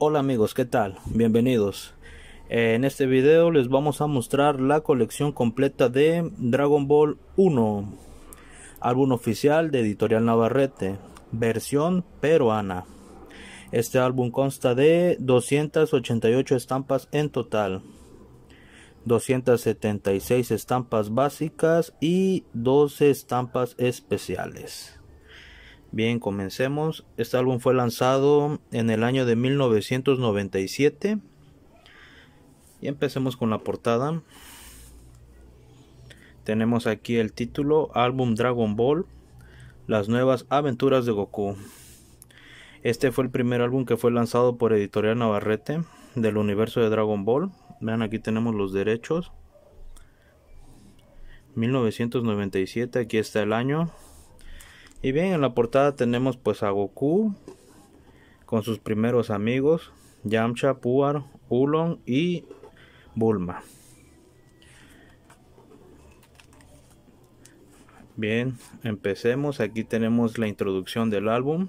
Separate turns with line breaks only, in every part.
Hola amigos, ¿qué tal? Bienvenidos. Eh, en este video les vamos a mostrar la colección completa de Dragon Ball 1, álbum oficial de Editorial Navarrete, versión peruana. Este álbum consta de 288 estampas en total, 276 estampas básicas y 12 estampas especiales. Bien, comencemos. Este álbum fue lanzado en el año de 1997. Y empecemos con la portada. Tenemos aquí el título, álbum Dragon Ball, las nuevas aventuras de Goku. Este fue el primer álbum que fue lanzado por Editorial Navarrete del universo de Dragon Ball. Vean, aquí tenemos los derechos. 1997, aquí está el año. Y bien, en la portada tenemos pues a Goku con sus primeros amigos, Yamcha, Puar, Ulon y Bulma. Bien, empecemos. Aquí tenemos la introducción del álbum.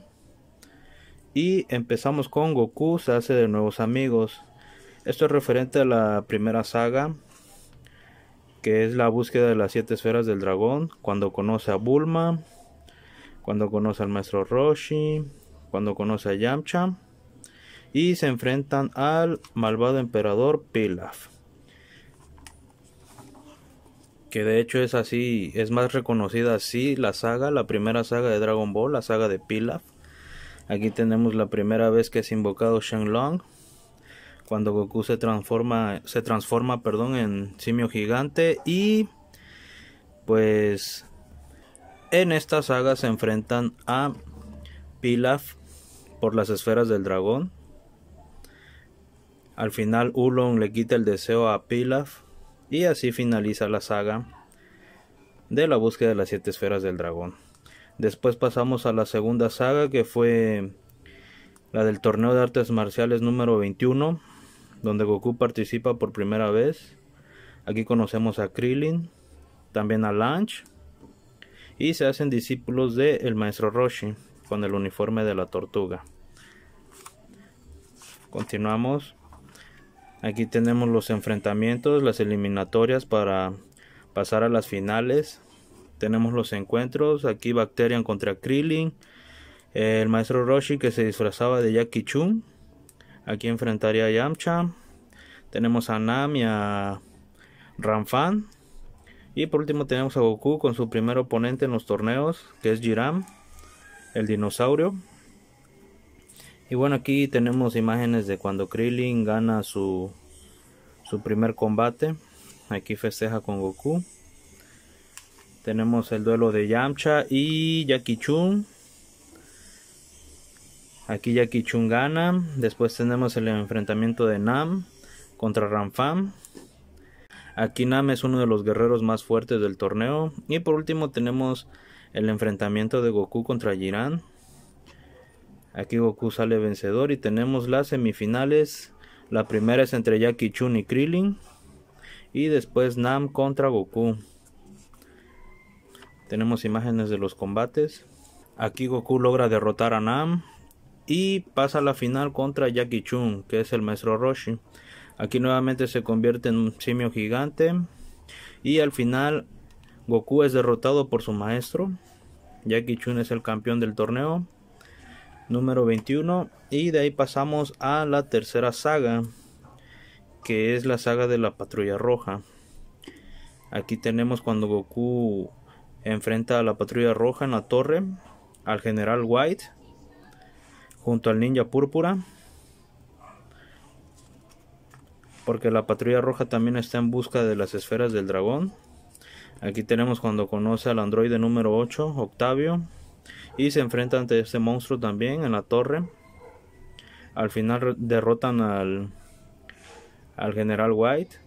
Y empezamos con Goku se hace de nuevos amigos. Esto es referente a la primera saga, que es la búsqueda de las siete esferas del dragón, cuando conoce a Bulma, cuando conoce al maestro Roshi, cuando conoce a Yamcha y se enfrentan al malvado emperador Pilaf. Que de hecho es así, es más reconocida así la saga, la primera saga de Dragon Ball, la saga de Pilaf. Aquí tenemos la primera vez que es invocado Shenlong, cuando Goku se transforma, se transforma, perdón, en simio gigante y pues en esta saga se enfrentan a Pilaf por las esferas del dragón. Al final Ulon le quita el deseo a Pilaf y así finaliza la saga de la búsqueda de las siete esferas del dragón. Después pasamos a la segunda saga que fue la del torneo de artes marciales número 21, donde Goku participa por primera vez. Aquí conocemos a Krillin, también a Lunch y se hacen discípulos del maestro Roshi con el uniforme de la tortuga. Continuamos. Aquí tenemos los enfrentamientos, las eliminatorias para pasar a las finales. Tenemos los encuentros. Aquí Bacterian contra Krillin. El maestro Roshi que se disfrazaba de Jackie Chun. Aquí enfrentaría a Yamcha. Tenemos a Nam y a Ranfan. Y por último tenemos a Goku con su primer oponente en los torneos, que es Jiram, el dinosaurio. Y bueno, aquí tenemos imágenes de cuando Krillin gana su, primer combate. Aquí festeja con Goku. Tenemos el duelo de Yamcha y Jackie Chun. Aquí Jackie Chun gana. Después tenemos el enfrentamiento de Nam contra Ramfam. Aquí Nam es uno de los guerreros más fuertes del torneo. Y por último tenemos el enfrentamiento de Goku contra Jiran. Aquí Goku sale vencedor y tenemos las semifinales. La primera es entre Jackie Chun y Krillin. Y después Nam contra Goku. Tenemos imágenes de los combates. Aquí Goku logra derrotar a Nam. Y pasa a la final contra Jackie Chun, que es el maestro Roshi. Aquí nuevamente se convierte en un simio gigante. Y al final Goku es derrotado por su maestro. Jackie Chun es el campeón del torneo. Número 21. Y de ahí pasamos a la tercera saga. Que es la saga de la patrulla roja. Aquí tenemos cuando Goku enfrenta a la patrulla roja en la torre. Al general White. Junto al ninja púrpura porque la patrulla roja también está en busca de las esferas del dragón. Aquí tenemos cuando conoce al androide número 8, Octavio, y se enfrenta ante este monstruo también en la torre. Al final derrotan al, al general White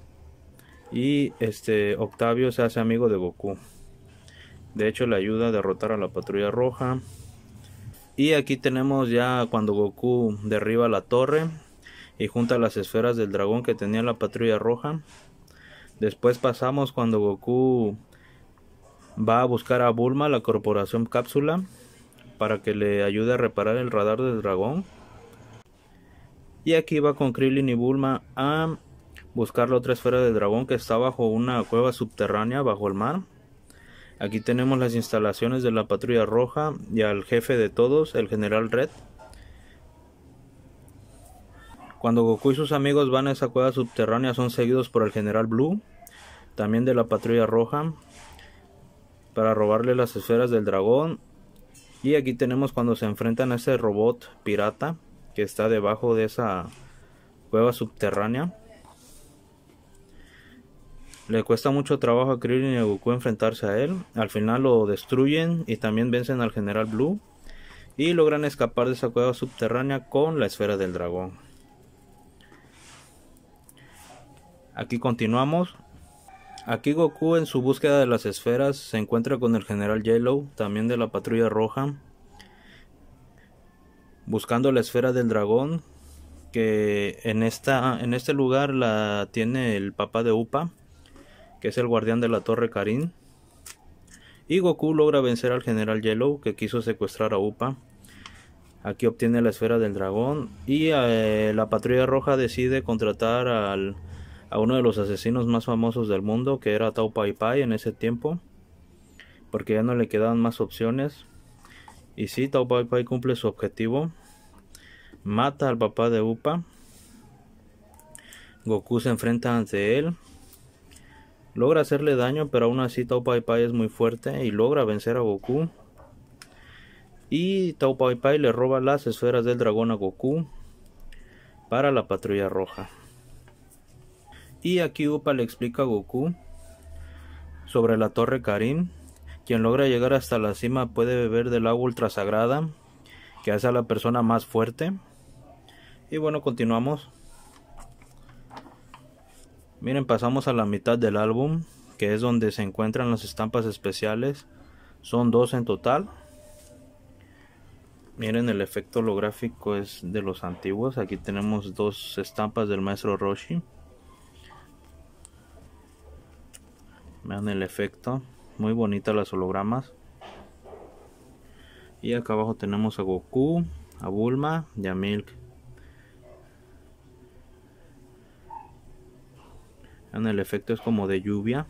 y este Octavio se hace amigo de Goku. De hecho le ayuda a derrotar a la patrulla roja. Y aquí tenemos ya cuando Goku derriba la torre y junta las esferas del dragón que tenía la patrulla roja. Después pasamos cuando Goku va a buscar a Bulma, la corporación cápsula, para que le ayude a reparar el radar del dragón. Y aquí va con Krillin y Bulma a buscar la otra esfera del dragón que está bajo una cueva subterránea bajo el mar. Aquí tenemos las instalaciones de la patrulla roja y al jefe de todos, el general Red. Cuando Goku y sus amigos van a esa cueva subterránea son seguidos por el general Blue, también de la patrulla roja, para robarle las esferas del dragón. Y aquí tenemos cuando se enfrentan a ese robot pirata que está debajo de esa cueva subterránea. Le cuesta mucho trabajo a Krillin y a Goku enfrentarse a él. Al final lo destruyen y también vencen al general Blue. Y logran escapar de esa cueva subterránea con la esfera del dragón. Aquí continuamos. Aquí Goku en su búsqueda de las esferas se encuentra con el general Yellow, también de la patrulla roja, buscando la esfera del dragón, que en, esta, en este lugar la tiene el papá de Upa, que es el guardián de la torre Karin. Y Goku logra vencer al general Yellow, que quiso secuestrar a Upa. Aquí obtiene la esfera del dragón y eh, la patrulla roja decide contratar al a uno de los asesinos más famosos del mundo, que era Taupai Pai en ese tiempo, porque ya no le quedaban más opciones. Y si sí, Tau Pai Pai cumple su objetivo, mata al papá de Upa. Goku se enfrenta ante él. Logra hacerle daño, pero aún así Taupai Pai es muy fuerte y logra vencer a Goku. Y Taupai Pai le roba las esferas del dragón a Goku para la patrulla roja. Y aquí Upa le explica a Goku sobre la torre Karim. Quien logra llegar hasta la cima puede beber del agua ultrasagrada que hace a la persona más fuerte. Y bueno, continuamos. Miren, pasamos a la mitad del álbum, que es donde se encuentran las estampas especiales. Son dos en total. Miren, el efecto holográfico es de los antiguos. Aquí tenemos dos estampas del maestro Roshi. Vean el efecto. Muy bonita las hologramas. Y acá abajo tenemos a Goku, a Bulma y a Milk. Vean el efecto es como de lluvia.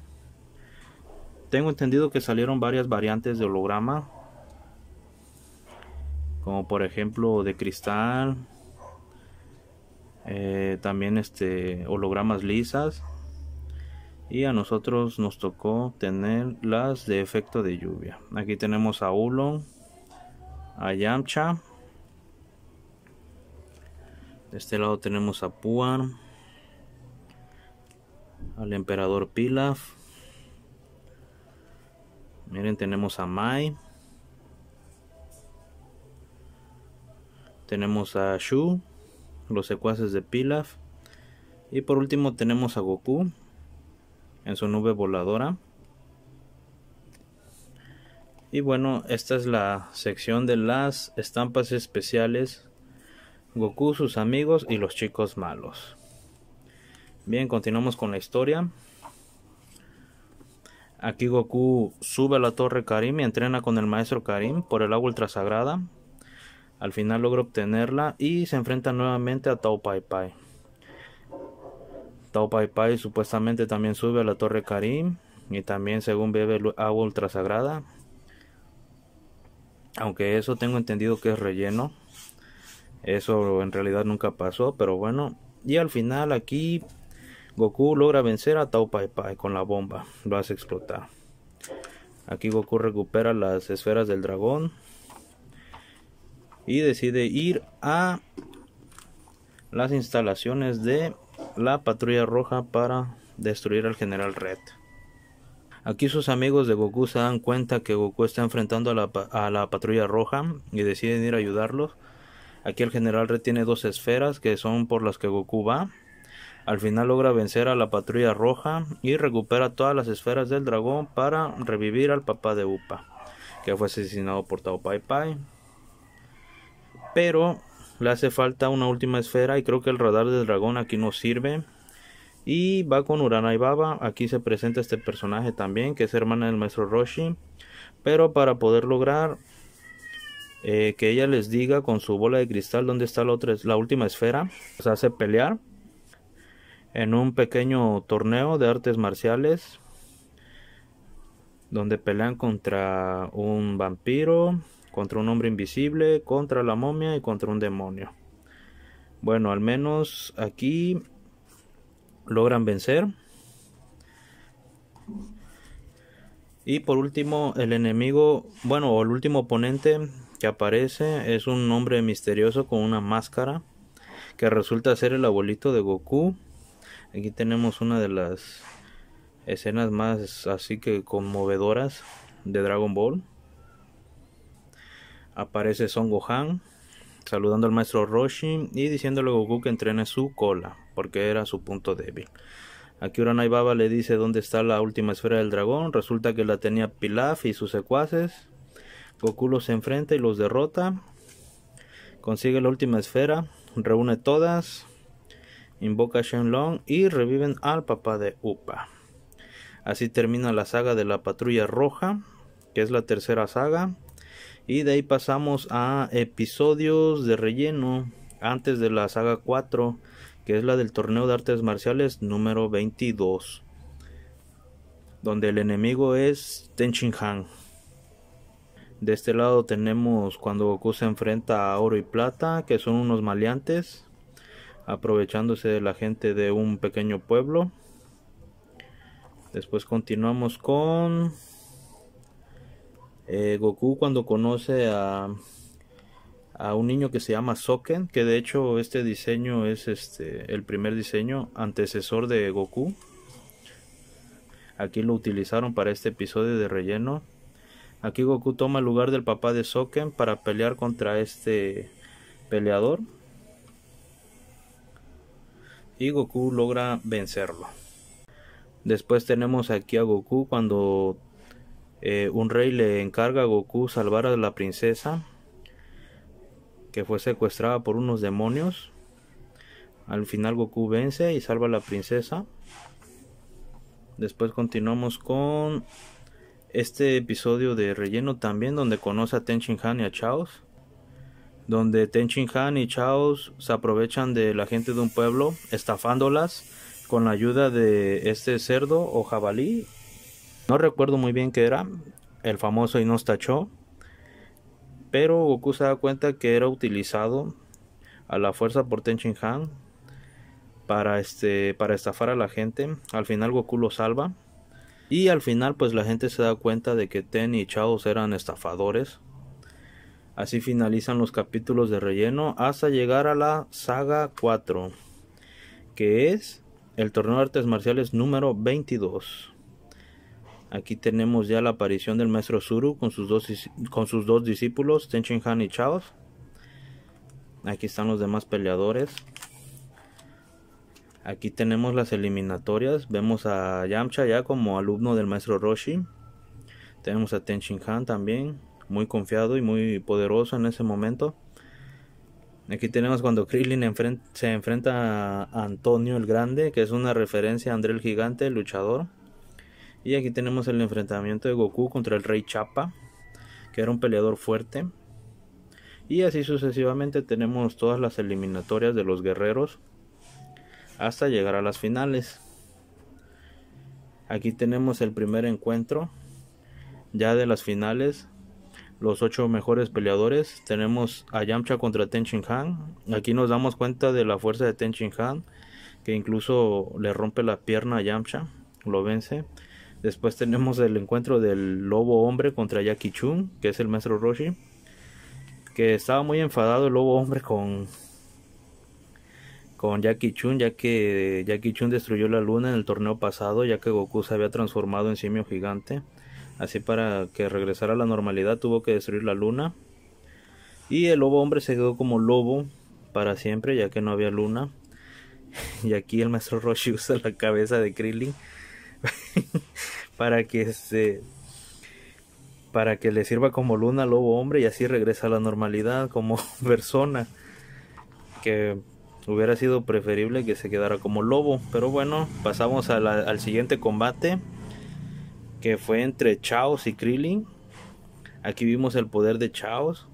Tengo entendido que salieron varias variantes de holograma. Como por ejemplo de cristal. Eh, también este hologramas lisas y a nosotros nos tocó tener las de efecto de lluvia. Aquí tenemos a Ulon, a Yamcha. De este lado tenemos a Puan, al emperador Pilaf. Miren, tenemos a Mai. Tenemos a Shu, los secuaces de Pilaf. Y por último tenemos a Goku, en su nube voladora. Y bueno, esta es la sección de las estampas especiales. Goku, sus amigos y los chicos malos. Bien, continuamos con la historia. Aquí Goku sube a la torre Karim y entrena con el maestro Karim por el agua sagrada. Al final logra obtenerla y se enfrenta nuevamente a Tao Pai Pai. Tao Pai Pai supuestamente también sube a la Torre Karim y también según bebe agua ultrasagrada. Aunque eso tengo entendido que es relleno. Eso en realidad nunca pasó, pero bueno. Y al final aquí Goku logra vencer a Tao Pai Pai con la bomba. Lo hace explotar. Aquí Goku recupera las esferas del dragón. Y decide ir a las instalaciones de la patrulla roja para destruir al general Red. Aquí sus amigos de Goku se dan cuenta que Goku está enfrentando a la, patrulla roja y deciden ir a ayudarlos. Aquí el general Red tiene dos esferas que son por las que Goku va. Al final logra vencer a la patrulla roja y recupera todas las esferas del dragón para revivir al papá de Upa, que fue asesinado por Tao Pai Pai. Pero le hace falta una última esfera y creo que el radar del dragón aquí no sirve. Y va con Urana y Baba. Aquí se presenta este personaje también, que es hermana del maestro Roshi. Pero para poder lograr eh, que ella les diga con su bola de cristal dónde está la última esfera, se pues hace pelear en un pequeño torneo de artes marciales donde pelean contra un vampiro, contra un hombre invisible, contra la momia y contra un demonio. Bueno, al menos aquí logran vencer. Y por último, el enemigo, bueno, el último oponente que aparece es un hombre misterioso con una máscara que resulta ser el abuelito de Goku. Aquí tenemos una de las escenas más así que conmovedoras de Dragon Ball. Aparece Son Gohan saludando al maestro Roshi y diciéndole a Goku que entrene su cola, porque era su punto débil. Aquí Uranai Baba le dice dónde está la última esfera del dragón, resulta que la tenía Pilaf y sus secuaces. Goku los enfrenta y los derrota. Consigue la última esfera, reúne todas, invoca a Shenlong y reviven al papá de Upa. Así termina la saga de la Patrulla Roja, que es la tercera saga. Y de ahí pasamos a episodios de relleno antes de la saga 4, que es la del torneo de artes marciales número 22, donde el enemigo es Tenchin Han. De este lado tenemos cuando Goku se enfrenta a Oro y Plata, que son unos maleantes, aprovechándose de la gente de un pequeño pueblo. Después continuamos con eh, Goku cuando conoce a, a un niño que se llama Soken, que de hecho este diseño es este el primer diseño antecesor de Goku. Aquí lo utilizaron para este episodio de relleno. Aquí Goku toma el lugar del papá de Soken para pelear contra este peleador. Y Goku logra vencerlo. Después tenemos aquí a Goku cuando eh, un rey le encarga a Goku salvar a la princesa que fue secuestrada por unos demonios. Al final Goku vence y salva a la princesa. Después continuamos con este episodio de relleno también donde conoce a Ten Han y a Chaos. Donde Ten Han y Chaos se aprovechan de la gente de un pueblo estafándolas con la ayuda de este cerdo o jabalí no recuerdo muy bien que era, el famoso Chó. pero Goku se da cuenta que era utilizado a la fuerza por Ten Han para, este, para estafar a la gente. Al final Goku lo salva. Y al final pues la gente se da cuenta de que Ten y Chaos eran estafadores. Así finalizan los capítulos de relleno hasta llegar a la saga 4, que es el torneo de artes marciales número 22. Aquí tenemos ya la aparición del maestro Zuru con sus dos, con sus dos discípulos, Tenchin Han y Chaos. Aquí están los demás peleadores. Aquí tenemos las eliminatorias. Vemos a Yamcha ya como alumno del maestro Roshi. Tenemos a Tenchin Han también, muy confiado y muy poderoso en ese momento. Aquí tenemos cuando Krillin se enfrenta a Antonio el Grande, que es una referencia a André el Gigante, el luchador. Y aquí tenemos el enfrentamiento de Goku contra el Rey Chapa, que era un peleador fuerte. Y así sucesivamente tenemos todas las eliminatorias de los guerreros hasta llegar a las finales. Aquí tenemos el primer encuentro ya de las finales. Los ocho mejores peleadores. Tenemos a Yamcha contra Tenchin Han. Aquí nos damos cuenta de la fuerza de Tenchin Han. Que incluso le rompe la pierna a Yamcha. Lo vence. Después tenemos el encuentro del lobo hombre contra Jackie Chun, que es el maestro Roshi. Que estaba muy enfadado el lobo hombre con, con Jackie Chun, ya que Jackie Chun destruyó la luna en el torneo pasado, ya que Goku se había transformado en simio gigante. Así para que regresara a la normalidad tuvo que destruir la luna. Y el lobo hombre se quedó como lobo para siempre, ya que no había luna. Y aquí el maestro Roshi usa la cabeza de Krillin. para que se para que le sirva como luna lobo hombre y así regresa a la normalidad como persona que hubiera sido preferible que se quedara como lobo pero bueno pasamos al siguiente combate que fue entre Chaos y Krillin aquí vimos el poder de Chaos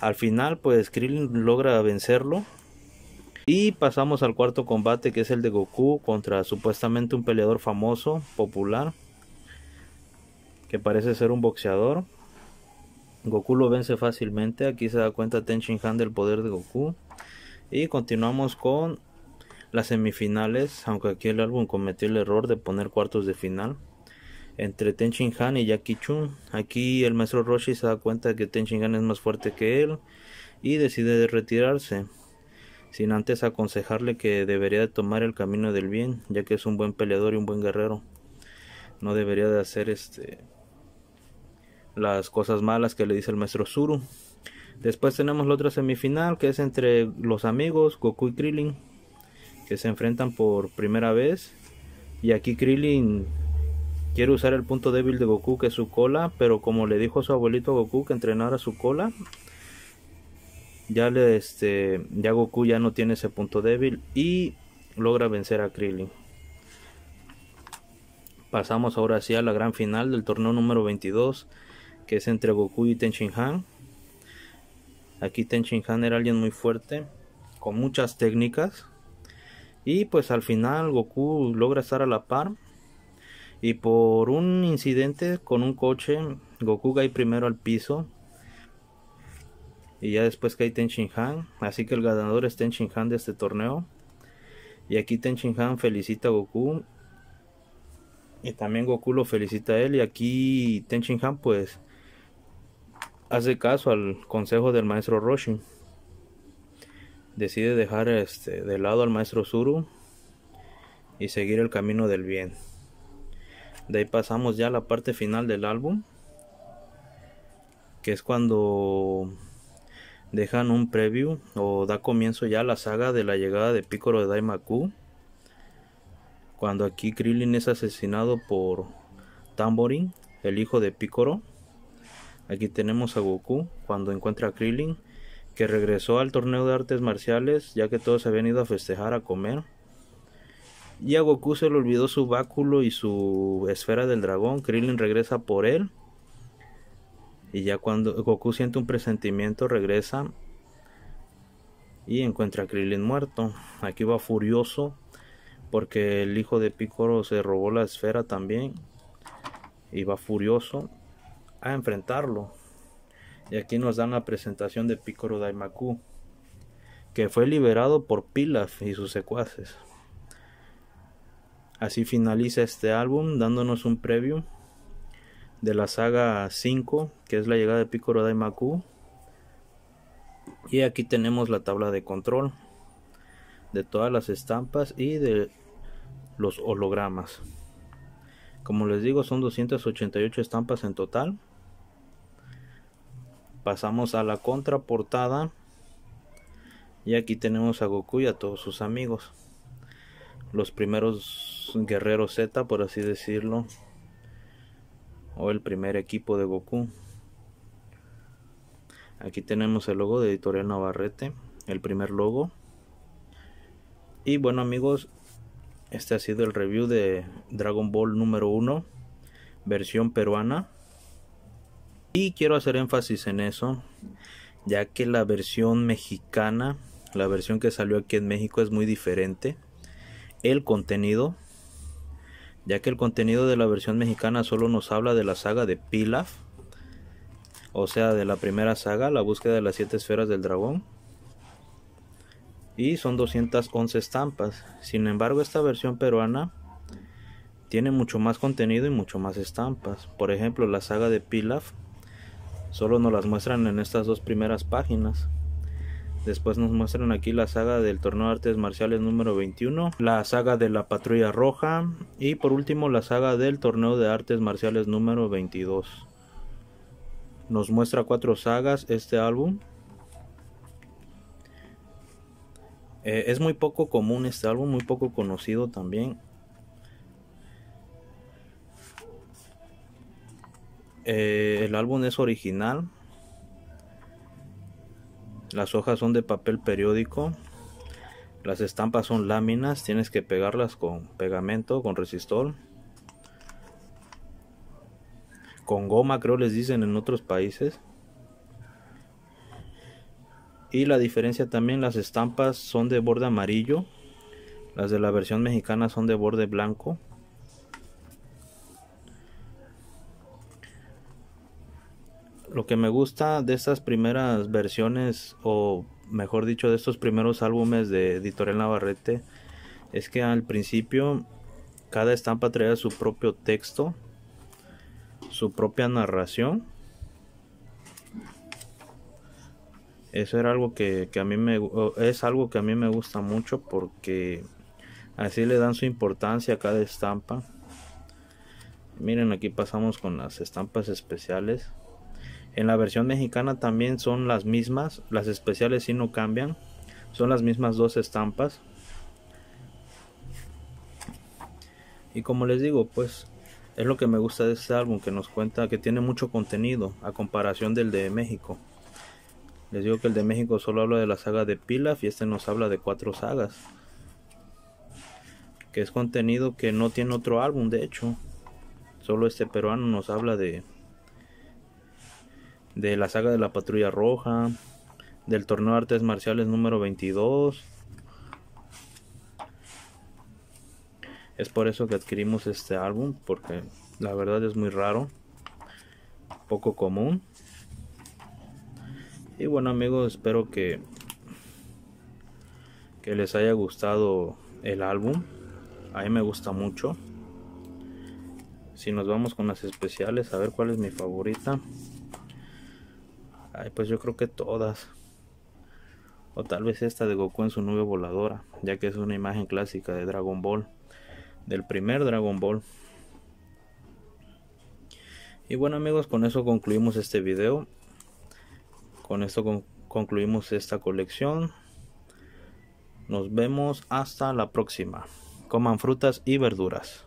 al final pues Krillin logra vencerlo y pasamos al cuarto combate que es el de Goku contra supuestamente un peleador famoso, popular, que parece ser un boxeador. Goku lo vence fácilmente, aquí se da cuenta Ten Han del poder de Goku. Y continuamos con las semifinales, aunque aquí el álbum cometió el error de poner cuartos de final entre Ten Han y Jackie Chun. Aquí el maestro Roshi se da cuenta que Ten Han es más fuerte que él y decide retirarse sin antes aconsejarle que debería de tomar el camino del bien, ya que es un buen peleador y un buen guerrero. No debería de hacer este las cosas malas que le dice el maestro Zuru. Después tenemos la otra semifinal que es entre los amigos Goku y Krillin que se enfrentan por primera vez y aquí Krillin quiere usar el punto débil de Goku que es su cola, pero como le dijo su abuelito Goku que entrenara su cola, ya le este Goku ya no tiene ese punto débil y logra vencer a Krillin. Pasamos ahora sí a la gran final del torneo número 22 que es entre Goku y Tenchin Han. Aquí Tenchin Han era alguien muy fuerte con muchas técnicas y pues al final Goku logra estar a la par y por un incidente con un coche Goku cae primero al piso y ya después que hay Han. Así que el ganador es Ten Han de este torneo. Y aquí Ten Han felicita a Goku. Y también Goku lo felicita a él. Y aquí Ten Han pues hace caso al consejo del maestro Roshi. Decide dejar este, de lado al maestro Zuru y seguir el camino del bien. De ahí pasamos ya a la parte final del álbum, que es cuando dejan un preview o da comienzo ya la saga de la llegada de Piccolo de Daimaku. Cuando aquí Krillin es asesinado por Tamborin, el hijo de Piccolo. Aquí tenemos a Goku cuando encuentra a Krillin, que regresó al torneo de artes marciales ya que todos habían ido a festejar a comer. Y a Goku se le olvidó su báculo y su esfera del dragón. Krillin regresa por él y ya cuando Goku siente un presentimiento, regresa y encuentra a Krillin muerto. Aquí va furioso porque el hijo de Piccolo se robó la esfera también. Y va furioso a enfrentarlo. Y aquí nos dan la presentación de Piccolo Daimaku, que fue liberado por Pilaf y sus secuaces. Así finaliza este álbum dándonos un preview de la saga 5, que es la llegada de Piccolo Daimaku. Y aquí tenemos la tabla de control de todas las estampas y de los hologramas. Como les digo, son 288 estampas en total. Pasamos a la contraportada. Y aquí tenemos a Goku y a todos sus amigos. Los primeros guerreros Z, por así decirlo, o el primer equipo de Goku. Aquí tenemos el logo de Editorial Navarrete, el primer logo. Y bueno amigos, este ha sido el review de Dragon Ball número 1, versión peruana. Y quiero hacer énfasis en eso, ya que la versión mexicana, la versión que salió aquí en México es muy diferente. El contenido ya que el contenido de la versión mexicana solo nos habla de la saga de Pilaf, o sea, de la primera saga, la búsqueda de las siete esferas del dragón, y son 211 estampas. Sin embargo, esta versión peruana tiene mucho más contenido y mucho más estampas. Por ejemplo, la saga de Pilaf solo nos las muestran en estas dos primeras páginas. Después nos muestran aquí la saga del torneo de artes marciales número 21, la saga de la patrulla roja y por último la saga del torneo de artes marciales número 22. Nos muestra cuatro sagas este álbum. Eh, es muy poco común este álbum, muy poco conocido también. Eh, el álbum es original, las hojas son de papel periódico. Las estampas son láminas, tienes que pegarlas con pegamento, con resistor, Con goma, creo les dicen en otros países. Y la diferencia también, las estampas son de borde amarillo. Las de la versión mexicana son de borde blanco. lo que me gusta de estas primeras versiones, o mejor dicho, de estos primeros álbumes de Editorial Navarrete, es que al principio cada estampa traía su propio texto, su propia narración. Eso era algo a mí me es algo que a mí me gusta mucho porque así le dan su importancia a cada estampa. Miren, aquí pasamos con las estampas especiales. En la versión mexicana también son las mismas, las especiales sí no cambian, son las mismas dos estampas. Y como les digo, pues es lo que me gusta de este álbum, que nos cuenta que tiene mucho contenido a comparación del de México. Les digo que el de México solo habla de la saga de Pilaf y este nos habla de cuatro sagas. Que es contenido que no tiene otro álbum, de hecho. Solo este peruano nos habla de, de la saga de la Patrulla Roja, del torneo de artes marciales número 22. Es por eso que adquirimos este álbum, porque la verdad es muy raro, poco común. Y bueno amigos, espero que, que les haya gustado el álbum. A mí me gusta mucho. Si nos vamos con las especiales, a ver cuál es mi favorita pues yo creo que todas. O tal vez esta de Goku en su nube voladora, ya que es una imagen clásica de Dragon Ball, del primer Dragon Ball. Y bueno amigos, con eso concluimos este video. Con esto concluimos esta colección. Nos vemos hasta la próxima. Coman frutas y verduras.